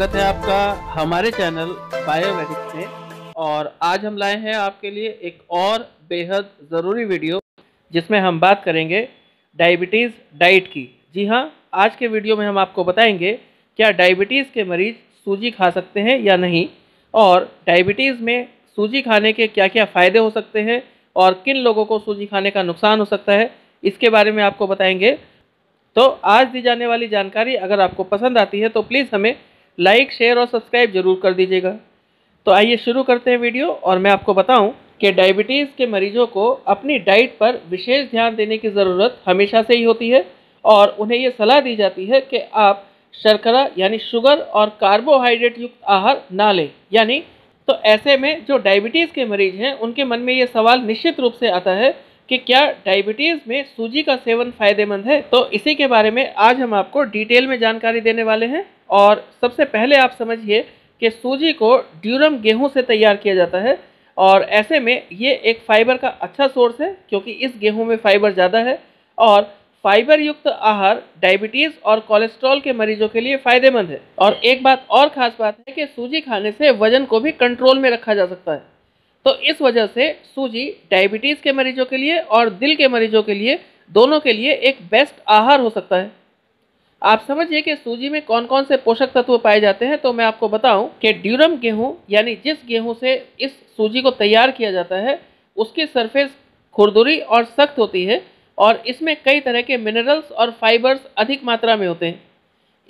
स्वागत है आपका हमारे चैनल बायोमेडिक्स में और आज हम लाए हैं आपके लिए एक और बेहद ज़रूरी वीडियो जिसमें हम बात करेंगे डायबिटीज़ डाइट की जी हाँ आज के वीडियो में हम आपको बताएंगे क्या डायबिटीज़ के मरीज़ सूजी खा सकते हैं या नहीं और डायबिटीज़ में सूजी खाने के क्या क्या फ़ायदे हो सकते हैं और किन लोगों को सूजी खाने का नुकसान हो सकता है इसके बारे में आपको बताएंगे तो आज दी जाने वाली जानकारी अगर आपको पसंद आती है तो प्लीज़ हमें लाइक शेयर और सब्सक्राइब जरूर कर दीजिएगा तो आइए शुरू करते हैं वीडियो और मैं आपको बताऊं कि डायबिटीज़ के मरीजों को अपनी डाइट पर विशेष ध्यान देने की ज़रूरत हमेशा से ही होती है और उन्हें ये सलाह दी जाती है कि आप शर्करा यानी शुगर और कार्बोहाइड्रेट युक्त आहार ना लें यानी तो ऐसे में जो डायबिटीज़ के मरीज हैं उनके मन में ये सवाल निश्चित रूप से आता है कि क्या डायबिटीज़ में सूजी का सेवन फ़ायदेमंद है तो इसी के बारे में आज हम आपको डिटेल में जानकारी देने वाले हैं और सबसे पहले आप समझिए कि सूजी को ड्यूरम गेहूं से तैयार किया जाता है और ऐसे में ये एक फाइबर का अच्छा सोर्स है क्योंकि इस गेहूं में फाइबर ज़्यादा है और फाइबर युक्त आहार डायबिटीज़ और कोलेस्ट्रॉल के मरीजों के लिए फ़ायदेमंद है और एक बात और ख़ास बात है कि सूजी खाने से वजन को भी कंट्रोल में रखा जा सकता है तो इस वजह से सूजी डायबिटीज़ के मरीजों के लिए और दिल के मरीजों के लिए दोनों के लिए एक बेस्ट आहार हो सकता है आप समझिए कि सूजी में कौन कौन से पोषक तत्व पाए जाते हैं तो मैं आपको बताऊं कि ड्यूरम गेहूं यानी जिस गेहूं से इस सूजी को तैयार किया जाता है उसकी सरफेस खुरदुरी और सख्त होती है और इसमें कई तरह के मिनरल्स और फाइबर्स अधिक मात्रा में होते हैं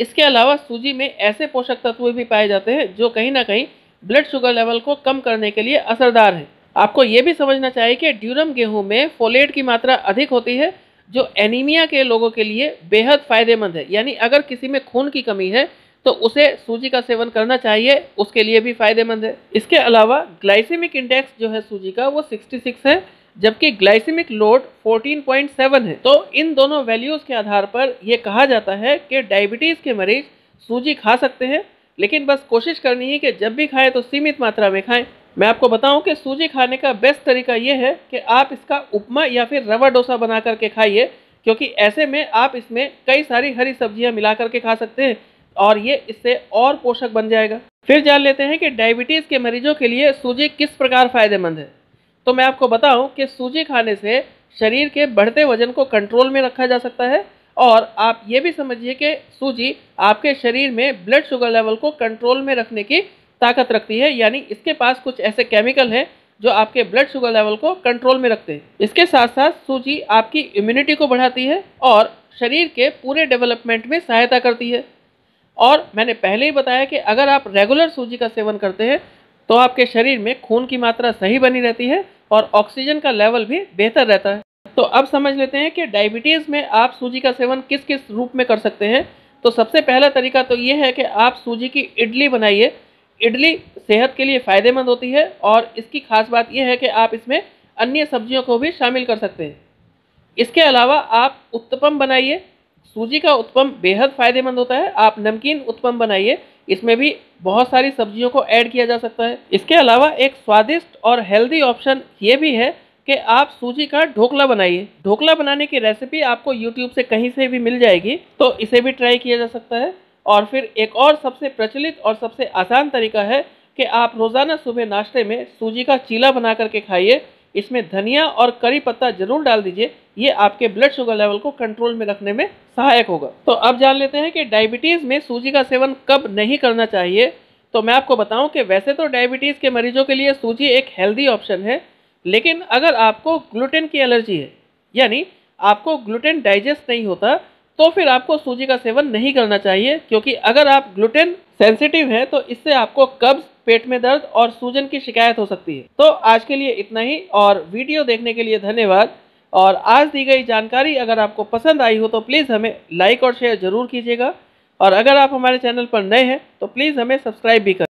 इसके अलावा सूजी में ऐसे पोषक तत्व भी पाए जाते हैं जो कहीं ना कहीं ब्लड शुगर लेवल को कम करने के लिए असरदार है आपको ये भी समझना चाहिए कि ड्यूरम गेहूँ में फोलेट की मात्रा अधिक होती है जो एनीमिया के लोगों के लिए बेहद फायदेमंद है यानी अगर किसी में खून की कमी है तो उसे सूजी का सेवन करना चाहिए उसके लिए भी फायदेमंद है इसके अलावा ग्लाइसेमिक इंडेक्स जो है सूजी का वो 66 है जबकि ग्लाइसेमिक लोड 14.7 है तो इन दोनों वैल्यूज़ के आधार पर यह कहा जाता है कि डायबिटीज़ के मरीज सूजी खा सकते हैं लेकिन बस कोशिश करनी है कि जब भी खाएं तो सीमित मात्रा में खाएं मैं आपको बताऊं कि सूजी खाने का बेस्ट तरीका ये है कि आप इसका उपमा या फिर रवा डोसा बना करके खाइए क्योंकि ऐसे में आप इसमें कई सारी हरी सब्जियां मिला करके खा सकते हैं और ये इससे और पोषक बन जाएगा फिर जान लेते हैं कि डायबिटीज़ के मरीजों के लिए सूजी किस प्रकार फ़ायदेमंद है तो मैं आपको बताऊँ कि सूजी खाने से शरीर के बढ़ते वजन को कंट्रोल में रखा जा सकता है और आप ये भी समझिए कि सूजी आपके शरीर में ब्लड शुगर लेवल को कंट्रोल में रखने की ताकत रखती है यानी इसके पास कुछ ऐसे केमिकल हैं जो आपके ब्लड शुगर लेवल को कंट्रोल में रखते हैं इसके साथ साथ सूजी आपकी इम्यूनिटी को बढ़ाती है और शरीर के पूरे डेवलपमेंट में सहायता करती है और मैंने पहले ही बताया कि अगर आप रेगुलर सूजी का सेवन करते हैं तो आपके शरीर में खून की मात्रा सही बनी रहती है और ऑक्सीजन का लेवल भी बेहतर रहता है तो अब समझ लेते हैं कि डायबिटीज़ में आप सूजी का सेवन किस किस रूप में कर सकते हैं तो सबसे पहला तरीका तो ये है कि आप सूजी की इडली बनाइए इडली सेहत के लिए फ़ायदेमंद होती है और इसकी खास बात यह है कि आप इसमें अन्य सब्जियों को भी शामिल कर सकते हैं इसके अलावा आप उत्तपम बनाइए सूजी का उत्पम बेहद फ़ायदेमंद होता है आप नमकीन उत्पम बनाइए इसमें भी बहुत सारी सब्जियों को ऐड किया जा सकता है इसके अलावा एक स्वादिष्ट और हेल्दी ऑप्शन ये भी है कि आप सूजी का ढोकला बनाइए ढोकला बनाने की रेसिपी आपको यूट्यूब से कहीं से भी मिल जाएगी तो इसे भी ट्राई किया जा सकता है और फिर एक और सबसे प्रचलित और सबसे आसान तरीका है कि आप रोज़ाना सुबह नाश्ते में सूजी का चीला बना करके खाइए इसमें धनिया और करी पत्ता जरूर डाल दीजिए ये आपके ब्लड शुगर लेवल को कंट्रोल में रखने में सहायक होगा तो अब जान लेते हैं कि डायबिटीज़ में सूजी का सेवन कब नहीं करना चाहिए तो मैं आपको बताऊं कि वैसे तो डायबिटीज़ के मरीजों के लिए सूजी एक हेल्दी ऑप्शन है लेकिन अगर आपको ग्लूटेन की एलर्जी है यानी आपको ग्लूटेन डाइजेस्ट नहीं होता तो फिर आपको सूजी का सेवन नहीं करना चाहिए क्योंकि अगर आप ग्लूटेन सेंसिटिव हैं तो इससे आपको कब्ज पेट में दर्द और सूजन की शिकायत हो सकती है तो आज के लिए इतना ही और वीडियो देखने के लिए धन्यवाद और आज दी गई जानकारी अगर आपको पसंद आई हो तो प्लीज़ हमें लाइक और शेयर ज़रूर कीजिएगा और अगर आप हमारे चैनल पर नए हैं तो प्लीज़ हमें सब्सक्राइब भी करें